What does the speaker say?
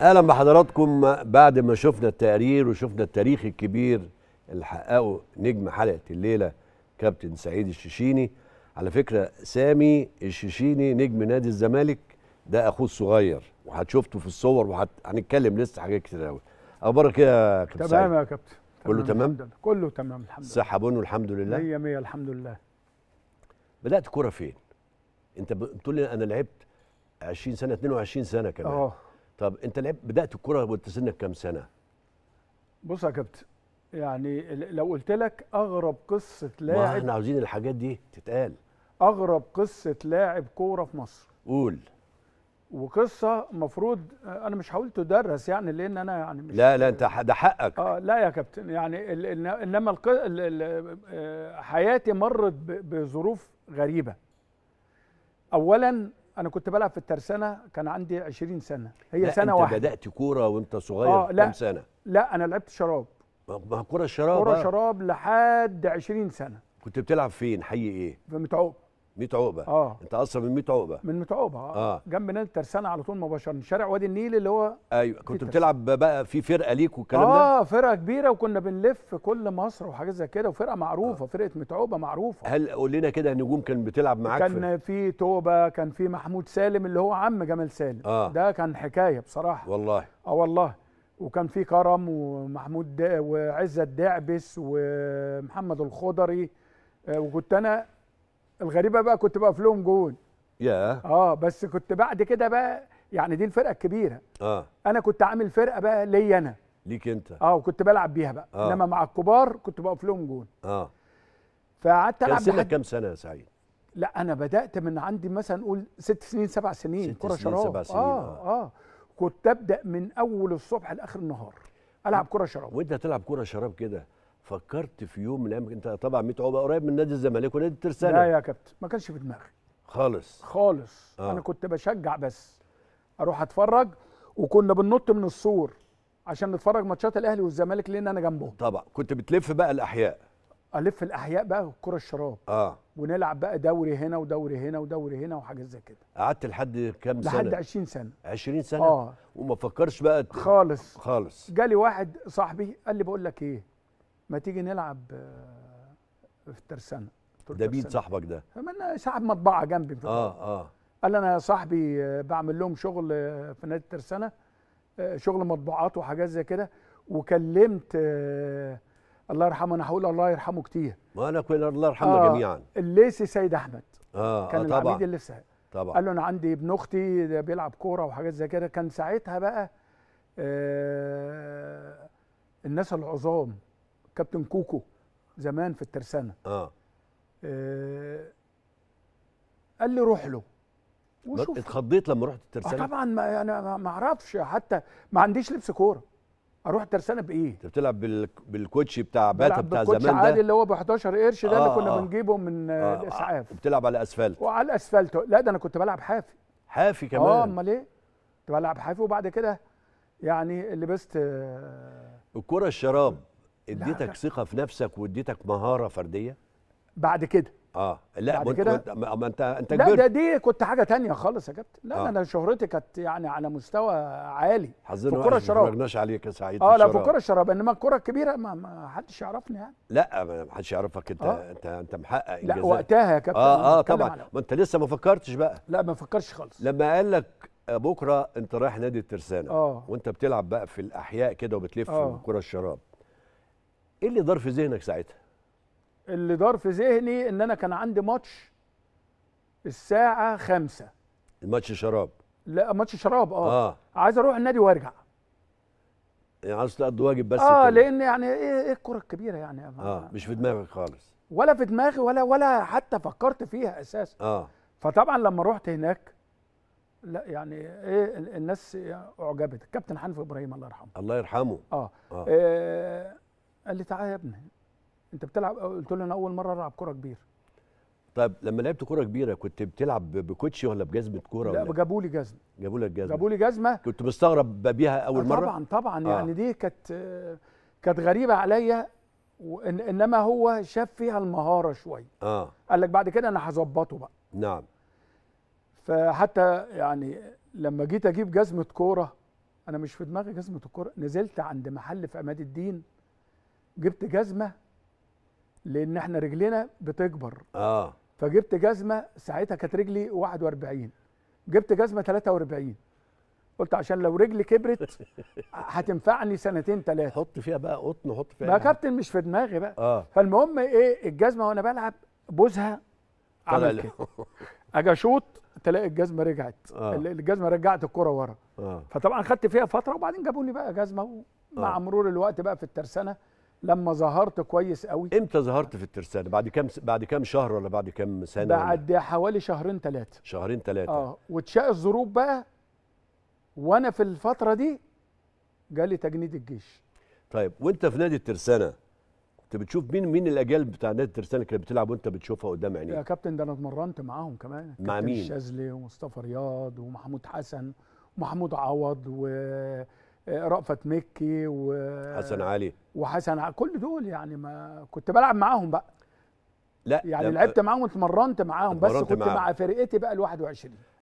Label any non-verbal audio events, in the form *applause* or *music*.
اهلا بحضراتكم بعد ما شفنا التقرير وشفنا التاريخ الكبير اللي حققه نجم حلقه الليله كابتن سعيد الشيشيني على فكره سامي الشيشيني نجم نادي الزمالك ده اخوه الصغير وهتشوفته في الصور وهنتكلم وحت... لسه حاجات كتير قوي اخبارك إيه يا كابتن تمام يا كابتن كله تمام كله تمام الحمد لله صحه بون والحمد لله 100 100 الحمد لله بدات كوره فين انت بتقول لي انا لعبت 20 سنه 22 سنه كمان اه طب انت لعب بدات الكوره وانت سنك كام سنه بص يا كابتن يعني لو قلت لك اغرب قصه لاعب ما احنا عاوزين الحاجات دي تتقال اغرب قصه لاعب كوره في مصر قول وقصه مفروض انا مش هقول تدرس يعني لان انا يعني مش لا لا انت ده حقك اه لا يا كابتن يعني ال انما ال ال آه، حياتي مرت بظروف غريبه اولا انا كنت بلعب في الترسانه كان عندي 20 سنه هي لا سنه انت واحده بدات كوره وانت صغير آه لا كام سنه لا انا لعبت شراب ما كوره شراب كوره آه. شراب لحد 20 سنه كنت بتلعب فين حي ايه في متعوب 100 عقبه اه انت اصلا من 100 عقبه من 100 عقبه آه. آه. جنب نادي الترسانه على طول مباشره شارع وادي النيل اللي هو ايوه كنت بتلعب بقى في فرقه ليك والكلام ده اه فرقه كبيره وكنا بنلف كل مصر وحاجات زي كده وفرقه معروفه آه. فرقه 100 عقبه معروفه هل قول لنا كده النجوم كان بتلعب معاك كان في توبه كان في محمود سالم اللي هو عم جمال سالم آه. ده كان حكايه بصراحه والله اه والله وكان في كرم ومحمود وعزه الدعبس ومحمد الخضري آه، وكنت انا الغريبه بقى كنت بقف لهم جون يا اه بس كنت بعد كده بقى يعني دي الفرقه الكبيره اه انا كنت عامل فرقه بقى ليا انا ليك انت اه وكنت بلعب بيها بقى آه. انما مع الكبار كنت بقف لهم جون اه فقعدت العب كان كام سنه يا سعيد؟ لا انا بدات من عندي مثلا نقول ست سنين سبع سنين ست كره شراب سبع سنين اه اه, آه. كنت ابدا من اول الصبح لاخر النهار العب كره شراب وانت تلعب كره شراب كده فكرت في يوم من الايام انت طبعا ميت عقبه قريب من نادي الزمالك ونادي الترسانه لا يا كابتن ما كانش في دماغي خالص خالص آه. انا كنت بشجع بس اروح اتفرج وكنا بننط من السور عشان نتفرج ماتشات الاهلي والزمالك لان انا جنبهم طبعا كنت بتلف بقى الاحياء الف الاحياء بقى الكره الشراب اه ونلعب بقى دوري هنا ودوري هنا ودوري هنا وحاجات زي كده قعدت لحد كام سنه لحد 20 سنه 20 سنه اه وما فكرش بقى خالص خالص جالي واحد صاحبي قال لي بقول لك ايه ما تيجي نلعب آه، في الترسانه ده مين صاحبك ده؟ فمن صاحب مطبعه جنبي اه اه قال انا يا صاحبي آه، بعمل لهم شغل آه، في نادي الترسانه شغل مطبوعات وحاجات زي كده وكلمت الله يرحمه انا هقول الله يرحمه كتير ما انا كل الله يرحمنا آه جميعا الليسي سيد احمد اه كان آه طبعا العميد اللي في طبعا قال له انا عندي ابن اختي بيلعب كوره وحاجات زي كده كان ساعتها بقى آه الناس العظام كابتن كوكو زمان في الترسانه اه, آه قال لي روح له وشوف اتخضيت لما رحت الترسانه آه طبعا ما انا يعني ما اعرفش حتى ما عنديش لبس كوره اروح ترسانه بايه انت بتلعب بالكوتشي بتاع باتا بتاع زمان ده عادي اللي هو ب 11 قرش ده آه اللي كنا آه بنجيبه من آه،, آه الاسعاف بتلعب على اسفلت وعلى الاسفلت لا ده انا كنت بلعب حافي حافي كمان اه امال ايه كنت بلعب حافي وبعد كده يعني لبست آه، الكوره الشراب اديتك ثقه في نفسك واديتك مهاره فرديه بعد كده اه لا بعد كده ما انت انت لا ده دي كنت حاجه تانية خالص يا كابتن لا آه. انا شهرتي كانت يعني على مستوى عالي في الكره الشراب ما عليك يا سعيد اه لا في الكره الشراب انما الكره الكبيره ما, ما حدش يعرفني يعني لا ما حدش يعرفك انت آه. انت انت محقق انجازات لا وقتها يا كابتن اه اه طبعا ما انت لسه ما فكرتش بقى لا ما فكرش خالص لما قال لك بكره انت رايح نادي الترسانه آه. وانت بتلعب بقى في الاحياء كده وبتلف آه. في الكره الشراب ايه اللي دار في ذهنك ساعتها اللي دار في ذهني ان انا كان عندي ماتش الساعه خمسة ماتش شراب لا ماتش شراب اه, آه. عايز اروح النادي وارجع يعني عايز تقضي واجب بس اه لان يعني ايه ايه الكره الكبيره يعني اه مش في دماغك خالص ولا في دماغي ولا ولا حتى فكرت فيها اساسا اه فطبعا لما رحت هناك لا يعني ايه الناس اعجبت الكابتن حنفي ابراهيم الله يرحمه الله يرحمه اه, آه. آه قال لي تعالى يا ابني انت بتلعب قلت له انا اول مره العب كره كبيره طيب لما لعبت كره كبيره كنت بتلعب بكوتشي ولا بجزمه كوره لا جابوا لي جزمه جابوا لك جزمه جابوا لي جزمه كنت مستغرب بيها اول طبعًا آه، مره طبعا طبعا آه. يعني دي كانت كانت غريبه عليا وإن انما هو شاف فيها المهاره شويه اه قال لك بعد كده انا هظبطه بقى نعم فحتى يعني لما جيت اجيب جزمه كوره انا مش في دماغي جزمه الكوره نزلت عند محل في عماد الدين جبت جزمه لان احنا رجلينا بتكبر اه فجبت جزمه ساعتها كانت رجلي 41 جبت جزمه 43 قلت عشان لو رجلي كبرت *laughs* هتنفعني سنتين ثلاثه حط فيها بقى قطن وحط فيها ما يعني. كابتن مش في دماغي بقى آه. فالمهم ايه الجزمه وانا بلعب بوزها عمل كده اجي اشوط تلاقي الجزمه رجعت آه. الجزمه رجعت الكره ورا آه. فطبعا خدت فيها فتره وبعدين جابوا لي بقى جزمه ومع آه. مرور الوقت بقى في الترسانه لما ظهرت كويس قوي امتى ظهرت في الترسانه بعد كام س... بعد كام شهر ولا بعد كام سنه بعد ولا... حوالي شهرين ثلاثه شهرين ثلاثه اه واتشاء الظروف بقى وانا في الفتره دي جالي تجنيد الجيش طيب وانت في نادي الترسانه كنت بتشوف مين مين الاجيال بتاع نادي الترسانه اللي كانت بتلعب وانت بتشوفها قدام عينيك يا كابتن ده انا اتمرنت معاهم كمان مع مين الشاذلي ومصطفى رياض ومحمود حسن ومحمود عوض و رأفت مكي و حسن علي وحسن علي كل دول يعني ما كنت بلعب معاهم بقى لا يعني لعبت معاهم واتمرنت معاهم بس كنت معاهم. مع فرقتي بقى ال 21